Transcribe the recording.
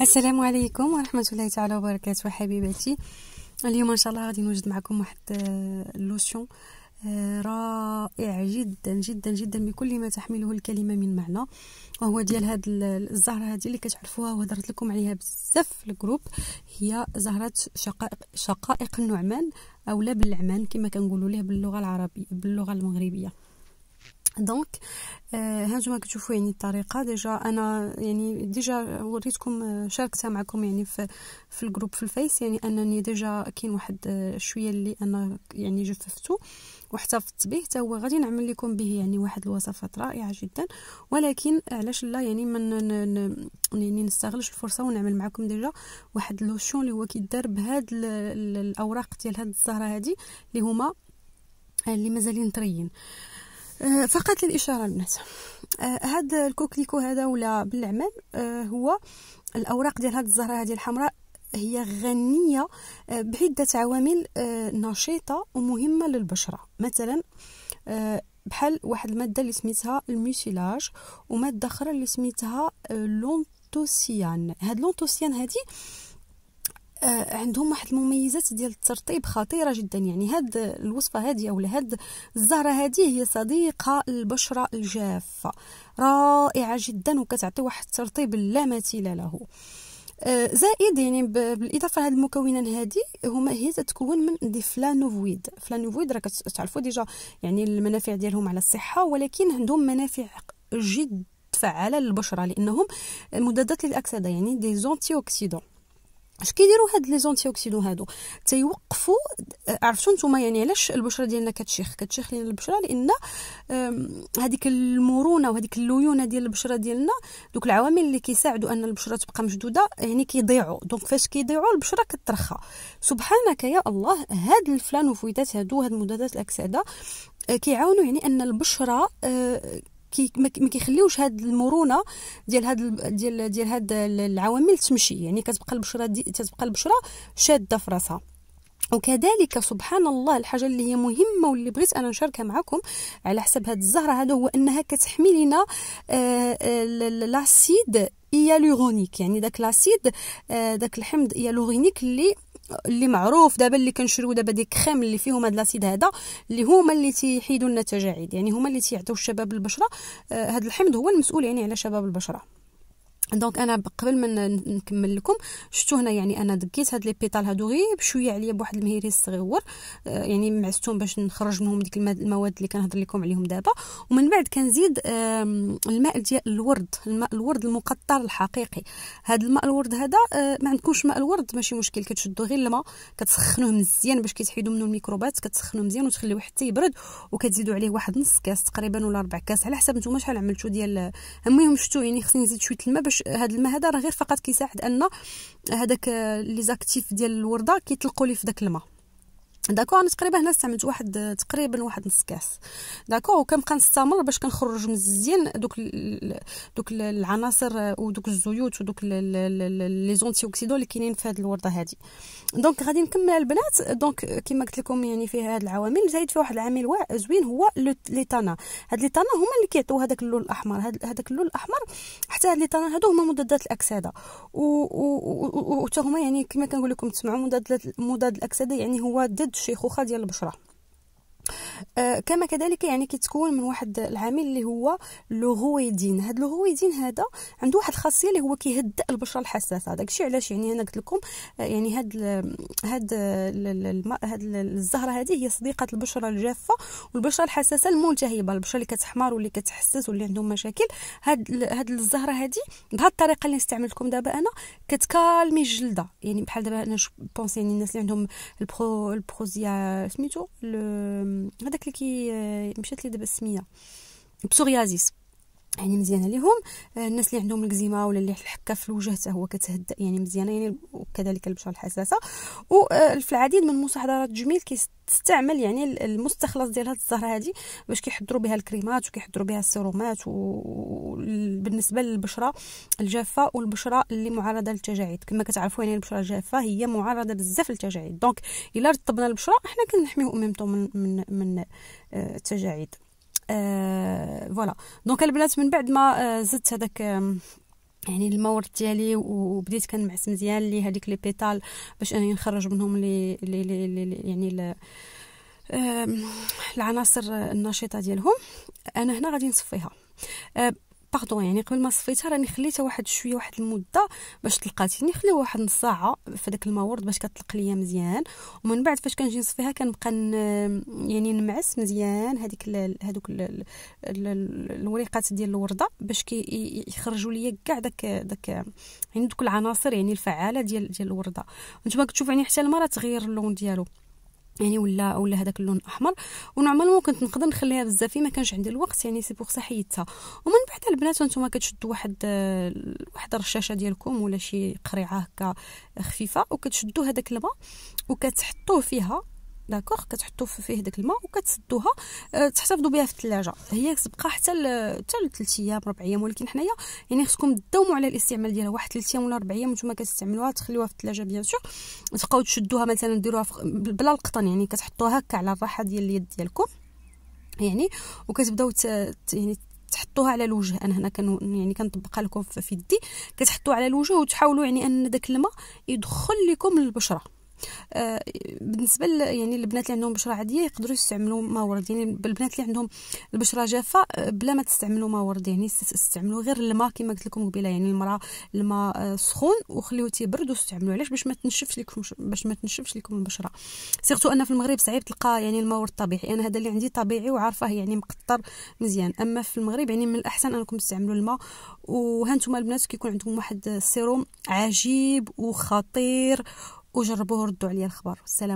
السلام عليكم ورحمة الله تعالى وبركاته حبيباتي اليوم ان شاء الله غادي نوجد معكم واحد لوسيون آه، آه، رائع جدا جدا جدا بكل ما تحمله الكلمة من معنى وهو ديال هاد الزهرة هادي اللي كتعرفوها وهضرت لكم عليها بزاف في الجروب هي زهرة شقائق شقائق النعمان او لا بالعمان كما كنقولوا ليه باللغة العربية باللغة المغربية دونك آه هانتوما كتشوفوا يعني الطريقه ديجا انا يعني ديجا وريتكم آه، شاركتها معكم يعني في في الجروب في الفيس يعني انني ديجا كاين واحد آه، شويه اللي انا يعني جففتو واحتفظت به حتى هو غادي نعمل لكم به يعني واحد الوصفات رائعه جدا ولكن علاش لا يعني من يعني نستغلش الفرصه ونعمل معكم ديجا واحد لوشون اللي هو كيدار بهاد الاوراق ديال هاد الزهره هادي اللي هما آه، اللي مازالين طريين آه آه، فقط للإشارة البنات آه، هذا الكوكليكو هذا ولا بالعمل آه، هو الأوراق ديال هاد الزهرة هذه الحمراء هي غنية بعدة عوامل نشيطة ومهمة للبشرة مثلا بحال واحد المادة اللي سميتها الميسيلاج ومادة أخرى اللي سميتها لونتوسيان هاد لونتوسيان هادي آه، عندهم واحد المميزات ديال الترطيب خطيره جدا يعني هاد الوصفه هذه او هاد الزهره هذه هي صديقه البشره الجافه رائعه جدا وكتعطي واحد الترطيب لا مثيل له آه، زائد يعني بالاضافه لهاد المكونات هادي هما هي تتكون من فلانوفويد فلانوفويد راه كتعرفوا ديجا يعني المنافع ديالهم على الصحه ولكن عندهم منافع جد فعاله للبشره لانهم مضادات للاكسده يعني دي زونتي اوكسيدون اش كيديروا هاد لي زونتي اوكسيدون هادو تيوقفوا عرفتوا نتوما يعني علاش البشره ديالنا كتشيخ كتشيخ لينا البشره لان هذيك المرونه وهذيك الليونه ديال البشره ديالنا دوك العوامل اللي كيساعدوا ان البشره تبقى مشدوده يعني كيضيعوا دونك فاش كيضيعوا البشره كترخى سبحانك يا الله هاد الفلانوفويدات هادو هاد مضادات الاكسده آه، كيعاونوا يعني ان البشره آه، ما كيخليوش هاد المرونه ديال هاد ديال ديال هاد العوامل تمشي يعني كتبقى البشره كتبقى البشره شاده في راسها وكذلك سبحان الله الحاجه اللي هي مهمه واللي بغيت انا نشاركها معكم على حسب هاد الزهره هذا هو انها كتحمي لنا لاسيد آه، يالورونيك آه، يعني داك لاسيد آه، داك الحمض يالورونيك اللي اللي معروف دابا اللي كنشريو دابا دي كريم اللي فيهم هاد لاسيد هذا اللي هما اللي تيحيدوا لنا التجاعيد يعني هما اللي تيعطيو الشباب البشره آه، هاد الحمض هو المسؤول يعني على شباب البشره دونك انا قبل ما نكمل لكم شفتوا هنا يعني انا دقيت هاد لي بيطال هادو غير بشويه عليا بواحد المهيري صغيور آه، يعني معستهم باش نخرج منهم ديك المواد اللي كنهضر لكم عليهم دابا ومن بعد كنزيد الماء ديال الورد الماء الورد المقطر الحقيقي هاد الماء الورد هذا آه، ما عندكمش ماء الورد ماشي مشكل كتشدوا غير الماء كتسخنوه مزيان باش كيتحيدوا منه الميكروبات كتسخنوه مزيان وتخليوه حتى يبرد وكتزيدوا عليه واحد نص كاس تقريبا ولا ربع كاس على حسب نتوما شحال عملتوا ديال المهم شفتوا يعني خصني نزيد شويه الماء باش باش هاد الماء هذا راه غير فقط كيساعد ان هذاك آه، لي زاكتيف ديال الورده كيطلقوا لي في داك الماء داكو انا تقريبا هنا استعملت واحد تقريبا واحد نص كاس داكو وكنبقى نستمر باش كنخرج مزيان دوك ال دوك العناصر ودوك الزيوت ودوك لي زونتي اوكسيدون اللي كاينين في هذه الورده هذه دونك غادي نكمل البنات دونك كما قلت لكم يعني فيها هاد العوامل زايد في واحد العامل زوين هو لي طانا هاد لي طانا هما اللي كيعطيو هذاك اللون الاحمر هذاك اللون الاحمر حتى هاد لي طانا هادو هما مضادات الاكسده و حتى هما يعني كما كنقول لكم تسمعوا مضاد مضاد الاكسده يعني هو ضد الشيخوخه ديال البشره آه، كما كذلك يعني كيتكون من واحد العامل اللي هو لوغويدين هاد لوغويدين هذا عنده واحد الخاصيه اللي هو كيهدئ البشره الحساسه داكشي علاش يعني انا قلت لكم آه، يعني هاد هاد هاد الزهره هذه هي صديقه البشره الجافه والبشره الحساسه الملتهبه البشره اللي كتحمر واللي كتحسس واللي عندهم مشاكل هاد هاد الزهره هذه بهاد الطريقه اللي نستعمل لكم دابا انا كتكالمي الجلده يعني بحال دابا انا بونسي يعني الناس اللي عندهم البرو البروزيا سميتو هذا هذاك اللي كي آه، مشات لي دابا السميه بسوريازيس يعني مزيانه ليهم آه، الناس اللي عندهم الكزيما ولا اللي الحكه في الوجه حتى هو كتهدا يعني مزيانه يعني وكذلك البشره الحساسه وفي آه، العديد من المستحضرات الجميل كيستعمل يعني المستخلص ديال هذه الزهره هذه باش كيحضروا بها الكريمات وكيحضروا بها السيرومات و بالنسبه للبشره الجافه والبشره اللي معرضه للتجاعيد كما كتعرفوا يعني البشره الجافه هي معرضه بزاف للتجاعيد دونك الا رطبنا البشره حنا كنحميو اميمتو من من من آه، التجاعيد آه دونك البنات من بعد ما آه، زدت هذاك يعني المورد ديالي وبديت كنمعس مزيان لي هذيك لي بيتال باش انني نخرج منهم لي لي لي, لي يعني ل... العناصر النشيطه ديالهم انا هنا غادي نصفيها آه، باردون يعني قبل ما صفيتها راني خليتها واحد شويه واحد المده باش طلقاتيني خليها واحد نص ساعه في داك الماورد باش كتطلق ليا مزيان ومن بعد فاش كنجي نصفيها كنبقى يعني نمعس مزيان هذيك هذوك الوريقات ديال الورده باش كي يخرجوا ليا كاع داك داك يعني دوك العناصر يعني الفعاله ديال ديال الورده نتوما كتشوفوا يعني حتى المره تغير اللون ديالو يعني ولا ولا هذاك اللون الاحمر ونعمل كنت نقدر نخليها بزاف ما كانش عندي الوقت يعني سي بوغ سا حيدتها ومن بعد البنات نتوما كتشدوا واحد واحد الرشاشه ديالكم ولا شي قريعه هكا خفيفه وكتشدوا هذاك الماء وكتحطوه فيها داكوغ كتحطو فيه داك الماء وكتسدوها أه تحتفظوا بها في الثلاجه هي كتبقى حتى حتى لثلاث ايام ربع ايام ولكن حنايا يعني خصكم تداوموا على الاستعمال ديالها واحد ثلاث ايام ولا ربع ايام نتوما كتستعملوها تخليوها في الثلاجه بيان سور تبقاو تشدوها مثلا ديروها بلا القطن يعني كتحطوها هكا على الراحه ديال اليد ديالكم يعني وكتبداو يعني تحطوها على الوجه انا هنا كن يعني كنطبقها لكم في يدي كتحطوها على الوجه وتحاولوا يعني ان داك الماء يدخل لكم للبشره آه، بالنسبه يعني البنات اللي عندهم بشره عاديه يقدروا يستعملوا ما ورد يعني البنات اللي عندهم البشره جافه آه، بلا ما تستعملوا ما ورد يعني استعملوا غير الماء كما قلت لكم قبيله يعني المراه الماء آه، سخون وخليوه تيبرد واستعملوا علاش باش ما تنشفش لكم باش ما تنشفش لكم البشره سيرتو ان في المغرب صعيب تلقى يعني الماء ورد طبيعي انا هذا اللي عندي طبيعي وعارفاه يعني مقطر مزيان اما في المغرب يعني من الاحسن انكم تستعملوا الماء وهانتوما البنات كيكون عندهم واحد السيروم عجيب وخطير وجربوه ردوا عليا الخبر السلام